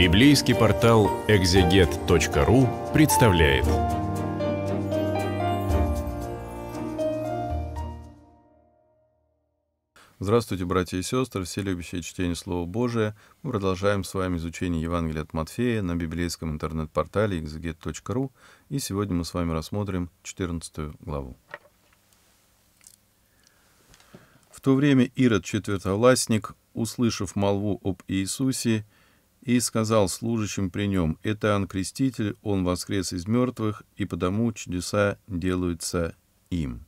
Библейский портал экзегет.ру представляет. Здравствуйте, братья и сестры, все любящие чтение Слова Божия. Мы продолжаем с вами изучение Евангелия от Матфея на библейском интернет-портале exeget.ru. И сегодня мы с вами рассмотрим 14 главу. В то время Ирод, четвертовластник, услышав молву об Иисусе, — и сказал служащим при нем, «Это Иоанн Креститель, он воскрес из мертвых, и потому чудеса делаются им».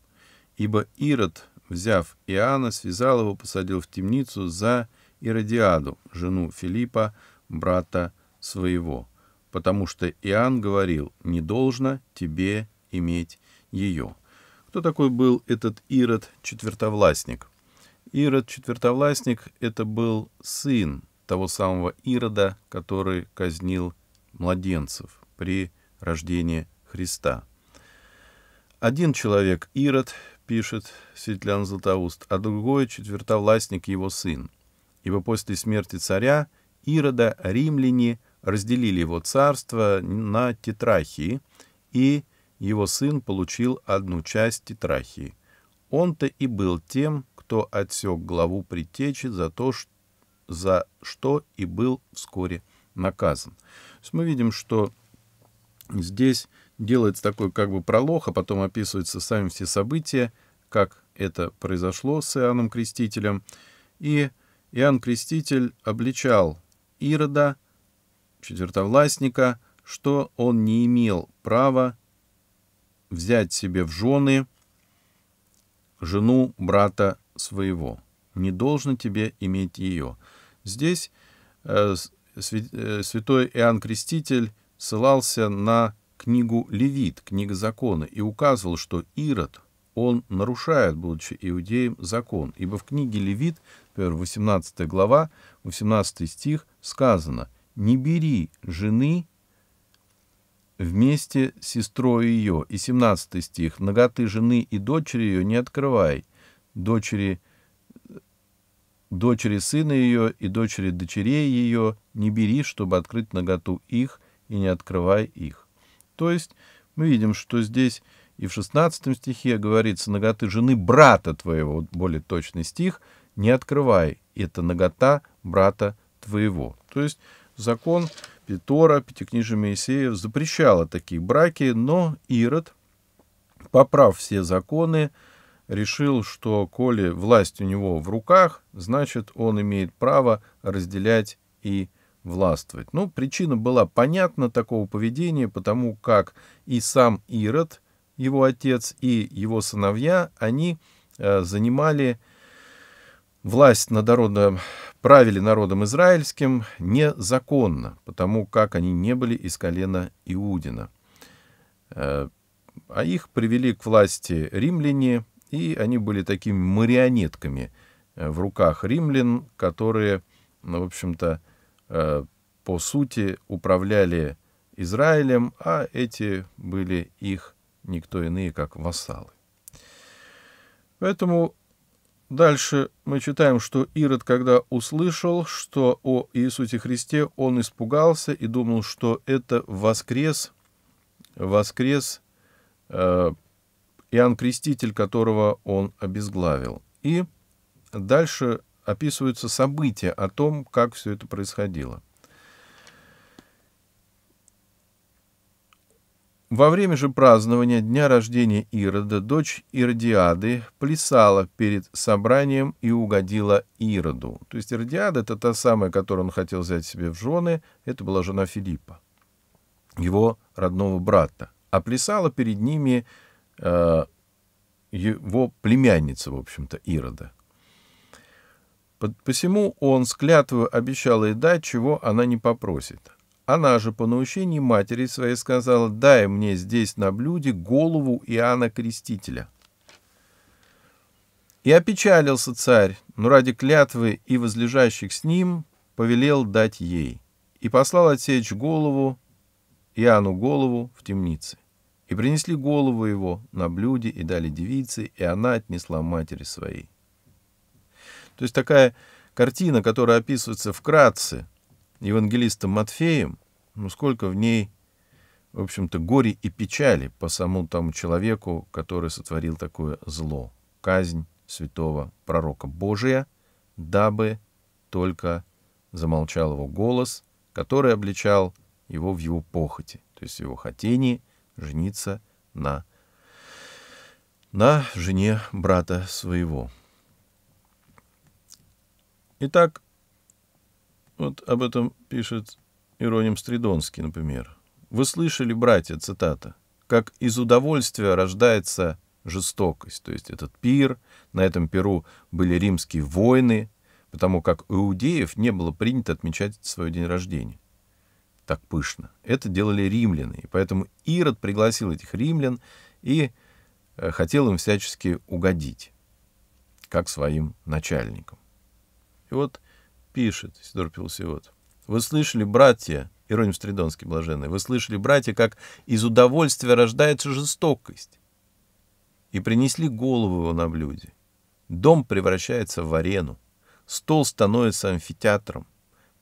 Ибо Ирод, взяв Иоанна, связал его, посадил в темницу за Иродиаду, жену Филиппа, брата своего, потому что Иоанн говорил, «Не должно тебе иметь ее». Кто такой был этот Ирод Четвертовластник? Ирод Четвертовластник — это был сын того самого Ирода, который казнил младенцев при рождении Христа. Один человек — Ирод, пишет Светлян Златоуст, а другой — четвертовластник его сын. Ибо после смерти царя Ирода римляне разделили его царство на тетрахии, и его сын получил одну часть тетрахии. Он-то и был тем, кто отсек главу притечи за то, что за что и был вскоре наказан. То есть мы видим, что здесь делается такой как бы пролог, а потом описываются сами все события, как это произошло с Иоанном Крестителем. И Иоанн Креститель обличал Ирода, четвертовластника, что он не имел права взять себе в жены жену брата своего. Не должно тебе иметь ее. Здесь э, э, святой Иоанн Креститель ссылался на книгу Левит, книга закона, и указывал, что Ирод, он нарушает, будучи иудеем, закон. Ибо в книге Левит, например, 18 глава, 18 стих, сказано «Не бери жены вместе с сестрой ее». И 17 стих «Ноготы жены и дочери ее не открывай, дочери дочери сына ее и дочери дочерей ее не бери, чтобы открыть наготу их, и не открывай их». То есть мы видим, что здесь и в 16 стихе говорится «наготы жены брата твоего», вот более точный стих, «не открывай, это нагота брата твоего». То есть закон Петора, пятикнижия Моисеев запрещало такие браки, но Ирод, поправ все законы, решил, что коли власть у него в руках, значит, он имеет право разделять и властвовать. Ну, причина была понятна такого поведения, потому как и сам Ирод, его отец, и его сыновья, они э, занимали власть над народом, правили народом израильским незаконно, потому как они не были из колена Иудина. Э, а их привели к власти римляне, и они были такими марионетками э, в руках римлян, которые, ну, в общем-то, э, по сути управляли Израилем, а эти были их никто иные, как вассалы. Поэтому дальше мы читаем, что Ирод, когда услышал, что о Иисусе Христе, он испугался и думал, что это воскрес, воскрес э, Иоанн Креститель, которого он обезглавил. И дальше описываются события о том, как все это происходило. Во время же празднования дня рождения Ирода дочь Иродиады плясала перед собранием и угодила Ироду. То есть Иродиада — это та самая, которую он хотел взять себе в жены, это была жена Филиппа, его родного брата. А плясала перед ними Э, его племянница, в общем-то, Ирода. Посему он с обещал ей дать, чего она не попросит. Она же по научению матери своей сказала, «Дай мне здесь на блюде голову Иоанна Крестителя». И опечалился царь, но ради клятвы и возлежащих с ним повелел дать ей, и послал отсечь голову, Иоанну голову в темнице. И принесли голову его на блюде и дали девице, и она отнесла матери своей. То есть такая картина, которая описывается вкратце евангелистом Матфеем, ну сколько в ней, в общем-то, горе и печали по самому тому человеку, который сотворил такое зло, казнь святого пророка Божия, дабы только замолчал его голос, который обличал его в его похоти, то есть в его хотении — жениться на на жене брата своего. Итак, вот об этом пишет Ироним Стридонский, например. Вы слышали, братья, цитата, как из удовольствия рождается жестокость. То есть этот пир, на этом пиру были римские войны, потому как у иудеев не было принято отмечать свой день рождения так пышно. Это делали римляне, И поэтому Ирод пригласил этих римлян и э, хотел им всячески угодить, как своим начальникам. И вот пишет Сидор Пилсиот. «Вы слышали, братья, Ироним Стридонский блаженный, вы слышали, братья, как из удовольствия рождается жестокость. И принесли голову его на блюде. Дом превращается в арену, стол становится амфитеатром,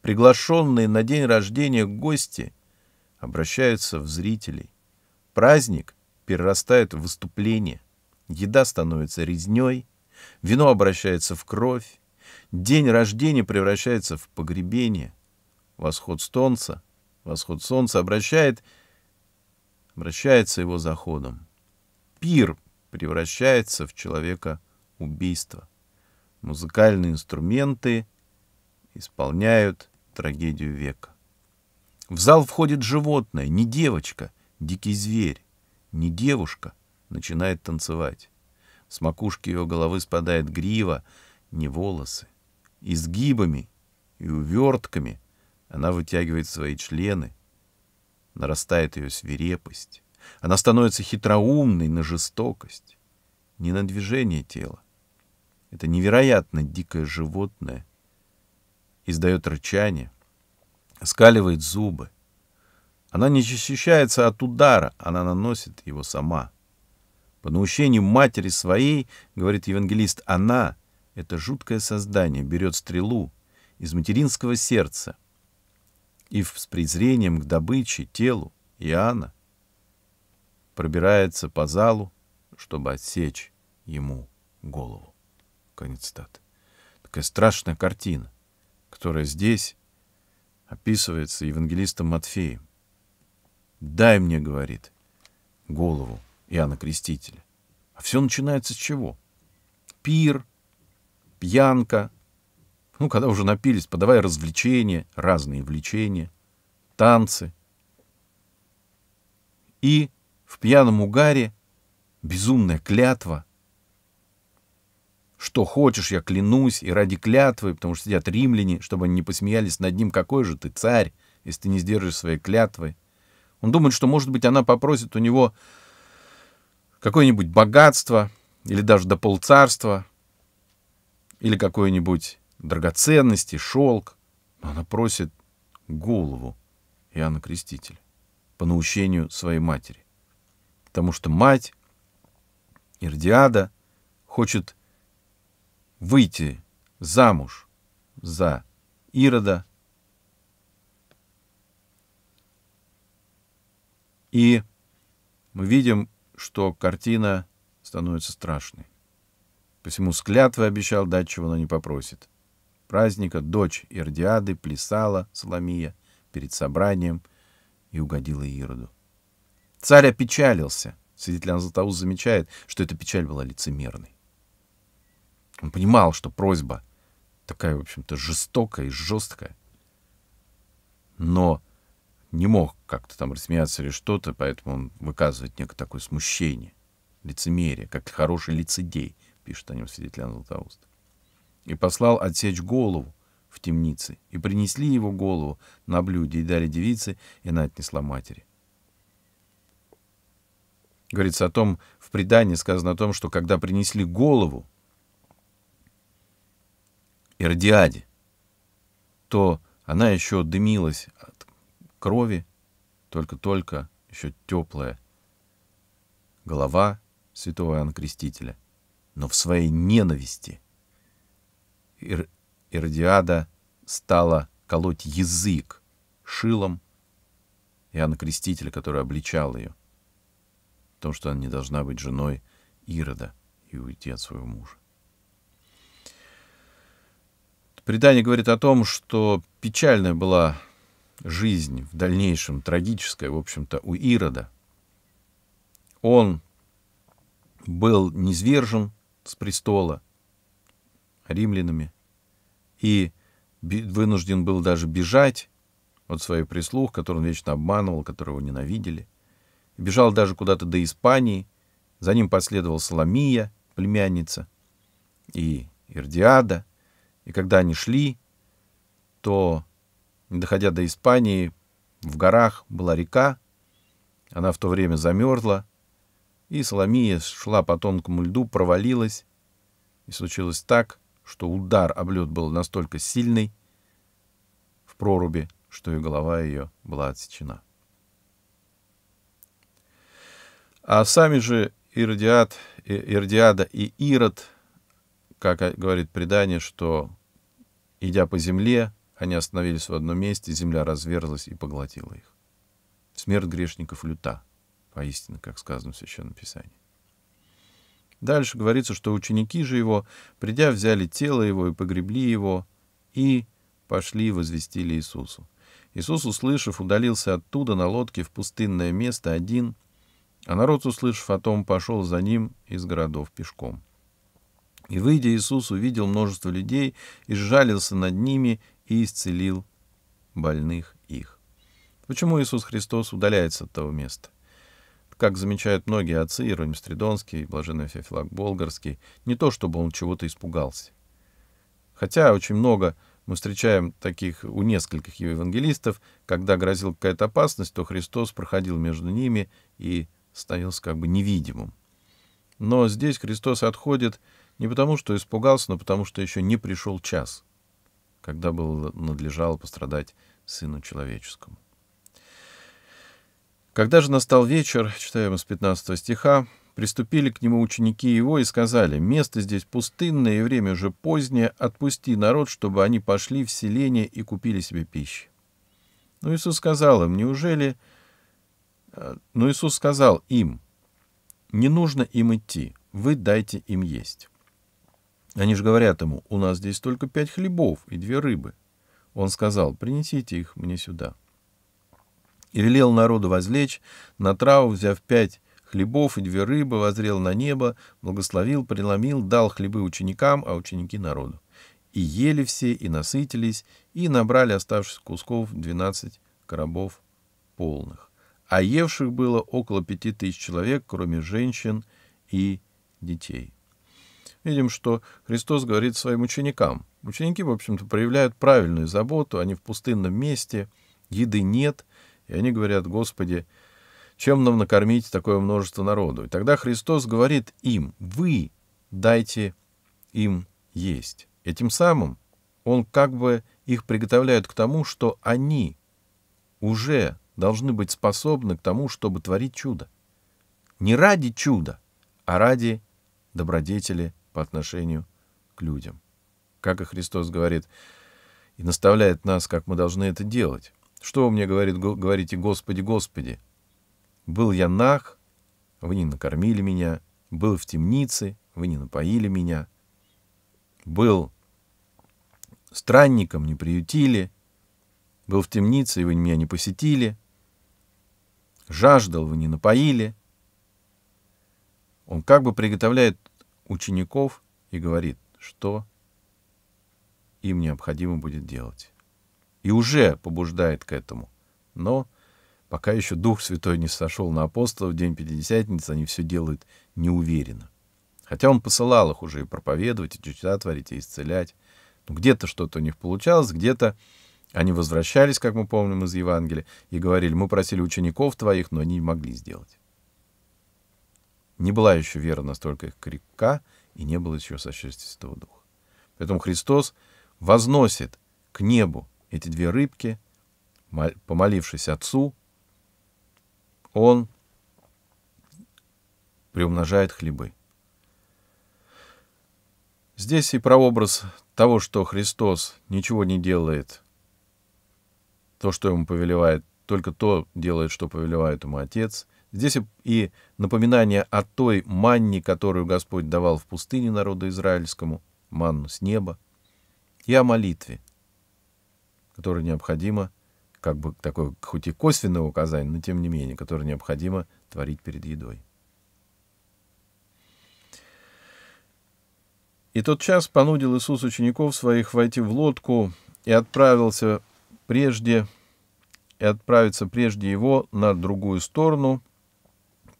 Приглашенные на день рождения гости обращаются в зрителей. Праздник перерастает в выступление. Еда становится резней, вино обращается в кровь, день рождения превращается в погребение. Восход солнца, восход солнца обращает, обращается его заходом. Пир превращается в человека убийство. Музыкальные инструменты исполняют трагедию века. В зал входит животное, не девочка, дикий зверь, не девушка, начинает танцевать. С макушки ее головы спадает грива, не волосы. Изгибами и увертками она вытягивает свои члены. Нарастает ее свирепость. Она становится хитроумной на жестокость. Не на движение тела. Это невероятно дикое животное, издает рычание, скаливает зубы. Она не защищается от удара, она наносит его сама. По наущению матери своей, говорит евангелист, она, это жуткое создание, берет стрелу из материнского сердца и с презрением к добыче, телу Иоанна пробирается по залу, чтобы отсечь ему голову. Конец стат. Такая страшная картина которая здесь описывается евангелистом Матфеем. «Дай мне, — говорит, — голову Иоанна Крестителя». А все начинается с чего? Пир, пьянка, ну, когда уже напились, подавая развлечения, разные влечения, танцы. И в пьяном угаре безумная клятва — что хочешь, я клянусь, и ради клятвы, потому что сидят римляне, чтобы они не посмеялись над ним, какой же ты царь, если ты не сдержишь своей клятвы. Он думает, что, может быть, она попросит у него какое-нибудь богатство, или даже до полцарства, или какое нибудь драгоценности, шелк. Но она просит голову Иоанна Крестителя по наущению своей матери. Потому что мать, Ирдиада, хочет выйти замуж за Ирода И мы видим, что картина становится страшной. Посему склятвы обещал дать, чего она не попросит. Праздника дочь Ирдиады плясала Соломия перед собранием и угодила Ироду. Царь опечалился. Свидетель Анзлатаус замечает, что эта печаль была лицемерной. Он понимал, что просьба такая, в общем-то, жестокая и жесткая. Но не мог как-то там рассмеяться или что-то, поэтому он выказывает некое такое смущение, лицемерие, как хороший лицедей, пишет о нем свидетель Иоанн Златоуст. И послал отсечь голову в темнице, и принесли его голову на блюде, и дали девице, и она отнесла матери. Говорится о том, в предании сказано о том, что когда принесли голову, Ирдиаде, то она еще дымилась от крови, только-только еще теплая. Голова святого Иоанна Крестителя, но в своей ненависти Ир... Ирдиада стала колоть язык шилом Иоанна Крестителя, который обличал ее в том, что она не должна быть женой Ирода и уйти от своего мужа. Предание говорит о том, что печальная была жизнь в дальнейшем, трагическая, в общем-то, у Ирода. Он был низвержен с престола римлянами и вынужден был даже бежать от своих прислуг, которых он вечно обманывал, которого ненавидели. Бежал даже куда-то до Испании. За ним последовал Соломия, племянница, и Ирдиада – и когда они шли, то, не доходя до Испании, в горах была река, она в то время замерзла, и Соломия шла по тонкому льду, провалилась, и случилось так, что удар об лед был настолько сильный в проруби, что и голова ее была отсечена. А сами же Иродиад, Иродиада и Ирод, как говорит предание, что Идя по земле, они остановились в одном месте, земля разверзлась и поглотила их. Смерть грешников люта, поистине, как сказано в Священном Писании. Дальше говорится, что ученики же его, придя, взяли тело его и погребли его, и пошли и возвестили Иисусу. Иисус, услышав, удалился оттуда на лодке в пустынное место один, а народ, услышав о том, пошел за ним из городов пешком. И, выйдя, Иисус увидел множество людей и сжалился над ними и исцелил больных их. Почему Иисус Христос удаляется от того места? Как замечают многие отцы, Иероним Стридонский, Блаженный Феофилак Болгарский, не то чтобы он чего-то испугался. Хотя очень много мы встречаем таких у нескольких евангелистов, когда грозила какая-то опасность, то Христос проходил между ними и становился как бы невидимым. Но здесь Христос отходит не потому, что испугался, но потому, что еще не пришел час, когда было надлежало пострадать сыну человеческому. Когда же настал вечер, читаем из 15 стиха, приступили к нему ученики его и сказали, «Место здесь пустынное, и время уже позднее, отпусти народ, чтобы они пошли в селение и купили себе пищи». Но Иисус сказал им, «Неужели...» э, Но Иисус сказал им, «Не нужно им идти, вы дайте им есть». Они же говорят ему, у нас здесь только пять хлебов и две рыбы. Он сказал, принесите их мне сюда. И велел народу возлечь, на траву взяв пять хлебов и две рыбы, возрел на небо, благословил, преломил, дал хлебы ученикам, а ученики народу. И ели все, и насытились, и набрали оставшихся кусков двенадцать коробов полных. А евших было около пяти тысяч человек, кроме женщин и детей видим, что Христос говорит своим ученикам. Ученики, в общем-то, проявляют правильную заботу, они в пустынном месте, еды нет, и они говорят, Господи, чем нам накормить такое множество народу? И тогда Христос говорит им, вы дайте им есть. И тем самым Он как бы их приготовляет к тому, что они уже должны быть способны к тому, чтобы творить чудо. Не ради чуда, а ради добродетели по отношению к людям. Как и Христос говорит и наставляет нас, как мы должны это делать. Что вы мне говорит, говорите, Господи, Господи? Был я нах, вы не накормили меня. Был в темнице, вы не напоили меня. Был странником, не приютили. Был в темнице, и вы меня не посетили. Жаждал, вы не напоили. Он как бы приготовляет учеников и говорит, что им необходимо будет делать. И уже побуждает к этому. Но пока еще Дух Святой не сошел на апостолов, в день Пятидесятницы они все делают неуверенно. Хотя он посылал их уже и проповедовать, и чудеса творить, и исцелять. Но где-то что-то у них получалось, где-то они возвращались, как мы помним из Евангелия, и говорили, мы просили учеников твоих, но они не могли сделать. Не была еще вера настолько крепка, и не было еще сочувствия духа. Поэтому Христос возносит к небу эти две рыбки, помолившись Отцу, Он приумножает хлебы. Здесь и прообраз того, что Христос ничего не делает, то, что ему повелевает, только то делает, что повелевает ему Отец — Здесь и напоминание о той манне, которую Господь давал в пустыне народу израильскому, манну с неба, и о молитве, которая необходима, как бы такое, хоть и косвенное указание, но тем не менее, которое необходимо творить перед едой. И тот час понудил Иисус учеников своих войти в лодку и отправился прежде, и отправиться прежде его на другую сторону –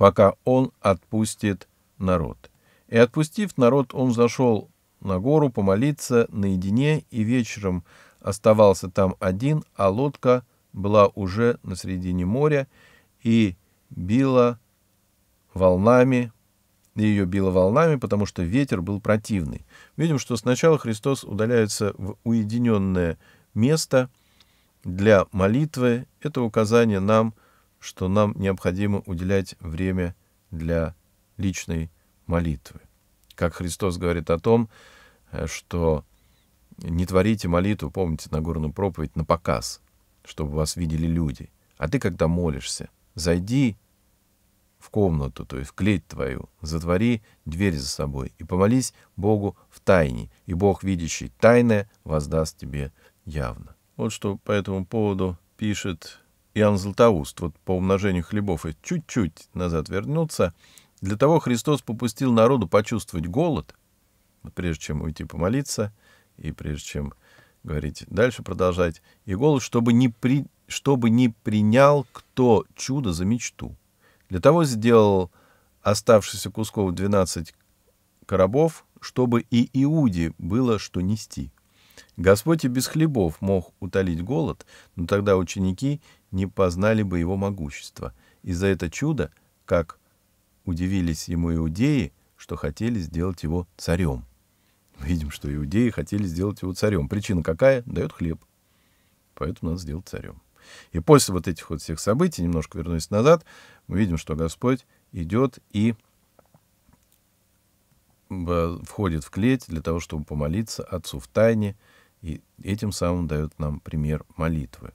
пока он отпустит народ. И отпустив народ, он зашел на гору помолиться наедине и вечером оставался там один, а лодка была уже на середине моря и била волнами, ее било волнами, потому что ветер был противный. Видим, что сначала Христос удаляется в уединенное место для молитвы. Это указание нам что нам необходимо уделять время для личной молитвы. Как Христос говорит о том, э, что не творите молитву, помните, на горную проповедь, на показ, чтобы вас видели люди. А ты, когда молишься, зайди в комнату, то есть в клеть твою, затвори дверь за собой и помолись Богу в тайне, и Бог, видящий тайное, воздаст тебе явно. Вот что по этому поводу пишет Иоанн Златоуст, вот по умножению хлебов, и чуть-чуть назад вернуться, для того Христос попустил народу почувствовать голод, вот прежде чем уйти помолиться, и прежде чем говорить дальше продолжать, и голод, чтобы не, при, чтобы не принял кто чудо за мечту. Для того сделал оставшийся кусков 12 коробов, чтобы и Иуде было что нести. Господь и без хлебов мог утолить голод, но тогда ученики не познали бы его могущество. И за это чудо, как удивились ему иудеи, что хотели сделать его царем. Видим, что иудеи хотели сделать его царем. Причина какая? Дает хлеб. Поэтому надо сделать царем. И после вот этих вот всех событий, немножко вернусь назад, мы видим, что Господь идет и э, входит в клеть для того, чтобы помолиться Отцу в тайне, и этим самым дает нам пример молитвы.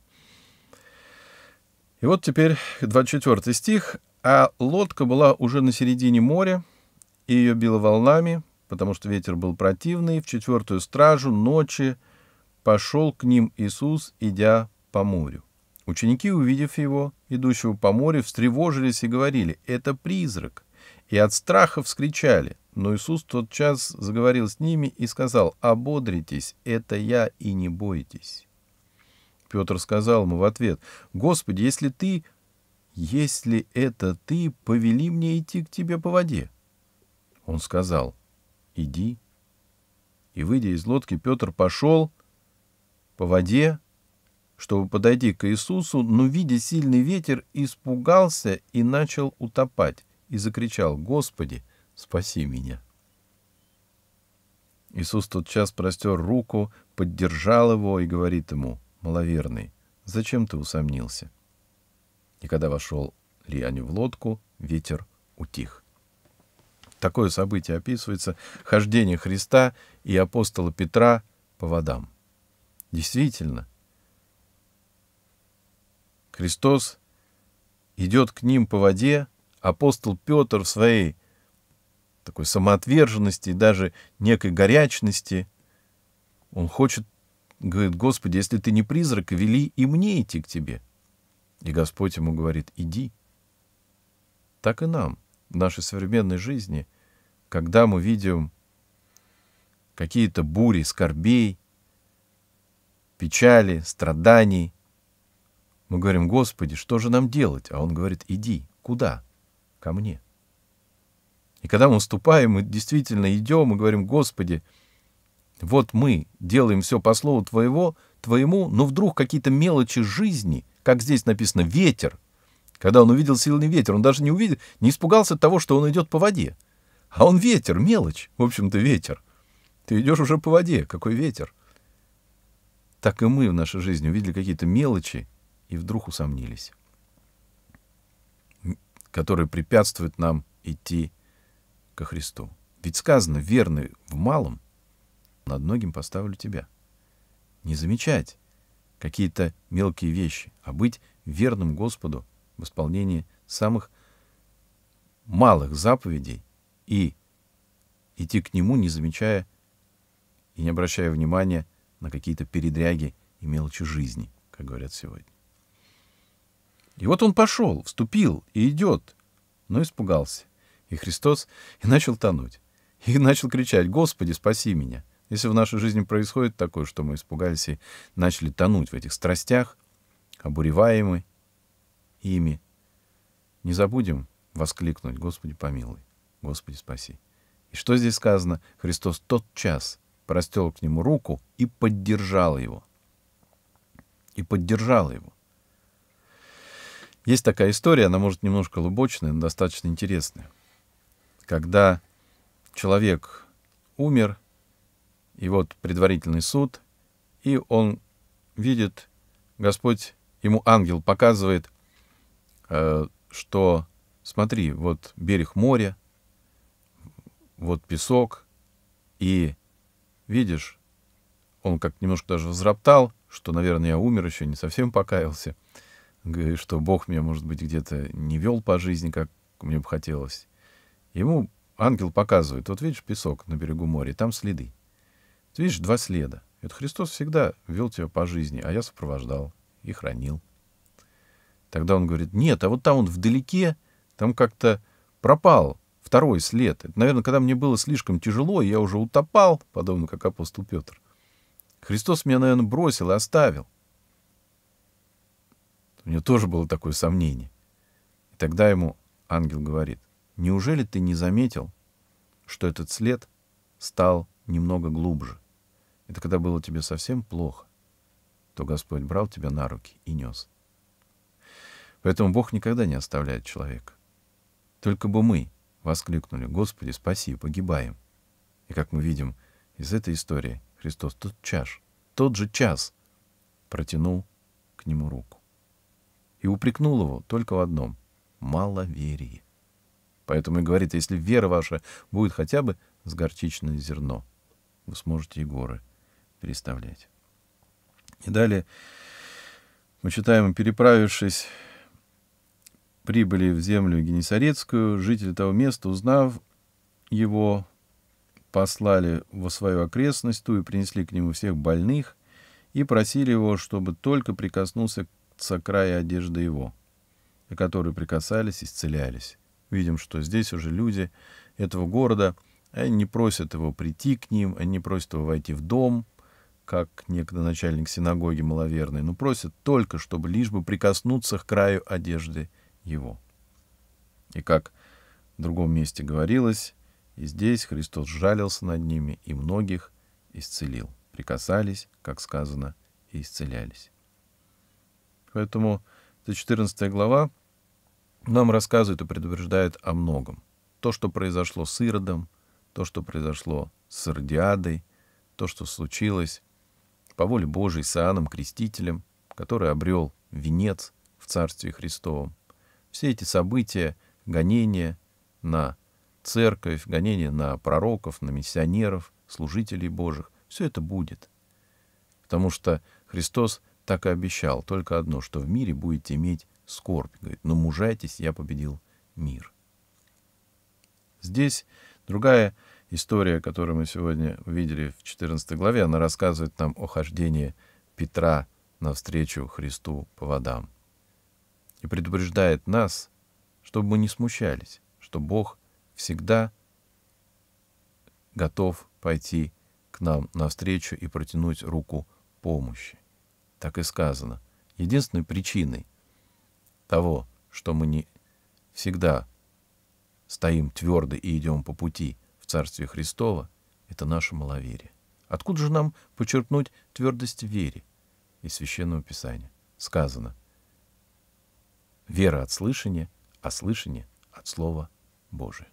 И вот теперь 24 стих. «А лодка была уже на середине моря, и ее било волнами, потому что ветер был противный. В четвертую стражу ночи пошел к ним Иисус, идя по морю. Ученики, увидев его, идущего по морю, встревожились и говорили, «Это призрак!» И от страха вскричали. Но Иисус тотчас заговорил с ними и сказал, «Ободритесь, это я, и не бойтесь». Петр сказал ему в ответ, «Господи, если ты, если это ты, повели мне идти к тебе по воде». Он сказал, «Иди». И, выйдя из лодки, Петр пошел по воде, чтобы подойти к Иисусу, но, видя сильный ветер, испугался и начал утопать, и закричал, «Господи, спаси меня!» Иисус тотчас простер руку, поддержал его и говорит ему, маловерный, зачем ты усомнился?» И когда вошел Лиань в лодку, ветер утих. Такое событие описывается хождение Христа и апостола Петра по водам. Действительно, Христос идет к ним по воде, апостол Петр в своей такой самоотверженности и даже некой горячности, он хочет говорит, Господи, если ты не призрак, вели и мне идти к тебе. И Господь ему говорит, иди. Так и нам, в нашей современной жизни, когда мы видим какие-то бури, скорбей, печали, страданий, мы говорим, Господи, что же нам делать? А Он говорит, иди. Куда? Ко мне. И когда мы уступаем, мы действительно идем и говорим, Господи, вот мы делаем все по слову твоего, твоему, но вдруг какие-то мелочи жизни, как здесь написано «ветер», когда он увидел сильный ветер, он даже не увидел, не испугался того, что он идет по воде. А он ветер, мелочь, в общем-то, ветер. Ты идешь уже по воде, какой ветер. Так и мы в нашей жизни увидели какие-то мелочи и вдруг усомнились, которые препятствуют нам идти ко Христу. Ведь сказано, верный в малом над многим поставлю тебя. Не замечать какие-то мелкие вещи, а быть верным Господу в исполнении самых малых заповедей и идти к Нему, не замечая и не обращая внимания на какие-то передряги и мелочи жизни, как говорят сегодня. И вот он пошел, вступил и идет, но испугался. И Христос и начал тонуть. И начал кричать «Господи, спаси меня!» Если в нашей жизни происходит такое, что мы испугались и начали тонуть в этих страстях, обуреваемы ими, не забудем воскликнуть «Господи помилуй, Господи спаси». И что здесь сказано? Христос тот час простел к нему руку и поддержал его. И поддержал его. Есть такая история, она может немножко лубочная, но достаточно интересная. Когда человек умер, и вот предварительный суд, и он видит, Господь, ему ангел показывает, э, что смотри, вот берег моря, вот песок, и видишь, он как немножко даже взроптал, что, наверное, я умер еще, не совсем покаялся, что Бог меня, может быть, где-то не вел по жизни, как мне бы хотелось. Ему ангел показывает, вот видишь песок на берегу моря, там следы. Ты видишь, два следа. И вот Христос всегда вел тебя по жизни, а я сопровождал и хранил. Тогда он говорит, нет, а вот там он вдалеке, там как-то пропал второй след. Это, наверное, когда мне было слишком тяжело, я уже утопал, подобно как апостол Петр. Христос меня, наверное, бросил и оставил. У него тоже было такое сомнение. И тогда ему ангел говорит, неужели ты не заметил, что этот след стал немного глубже? Это когда было тебе совсем плохо, то Господь брал тебя на руки и нес. Поэтому Бог никогда не оставляет человека. Только бы мы воскликнули «Господи, спаси, погибаем». И как мы видим из этой истории, Христос тот чаш, тот же час протянул к нему руку. И упрекнул его только в одном — маловерие. Поэтому и говорит, если вера ваша будет хотя бы с горчичное зерно, вы сможете и горы — переставлять. И далее мы читаем, переправившись прибыли в землю Генесарецкую, жители того места, узнав его, послали во свою окрестность ту и принесли к нему всех больных и просили его, чтобы только прикоснулся к края одежды его, которые прикасались, исцелялись. Видим, что здесь уже люди этого города, они не просят его прийти к ним, они не просят его войти в дом, как некогда начальник синагоги маловерный, но просят только, чтобы лишь бы прикоснуться к краю одежды его. И как в другом месте говорилось, и здесь Христос жалился над ними и многих исцелил. Прикасались, как сказано, и исцелялись. Поэтому эта 14 глава нам рассказывает и предупреждает о многом. То, что произошло с Иродом, то, что произошло с Иродиадой, то, что случилось по воле Божией с Иоанном Крестителем, который обрел венец в Царстве Христовом. Все эти события, гонения на церковь, гонения на пророков, на миссионеров, служителей Божьих, все это будет. Потому что Христос так и обещал только одно, что в мире будете иметь скорбь. Говорит, но мужайтесь, я победил мир. Здесь другая история, которую мы сегодня увидели в 14 главе, она рассказывает нам о хождении Петра навстречу Христу по водам и предупреждает нас, чтобы мы не смущались, что Бог всегда готов пойти к нам навстречу и протянуть руку помощи. Так и сказано. Единственной причиной того, что мы не всегда стоим твердо и идем по пути – в Царстве Христова — это наше маловерие. Откуда же нам почерпнуть твердость в вере? Из Священного Писания сказано «Вера от слышания, а слышание от Слова Божия».